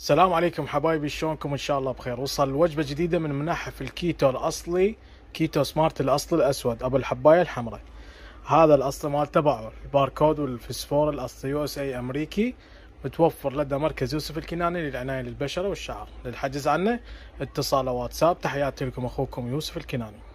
السلام عليكم حبايبي شلونكم ان شاء الله بخير وصل وجبه جديده من منحف الكيتو الاصلي كيتو سمارت الاصلي الاسود ابو الحبايه الحمراء هذا الاصل مال تبعه الباركود والفسفور الاصلي يو اس اي امريكي متوفر لدى مركز يوسف الكناني للعنايه للبشره والشعر للحجز عنه اتصال واتساب تحياتي لكم اخوكم يوسف الكناني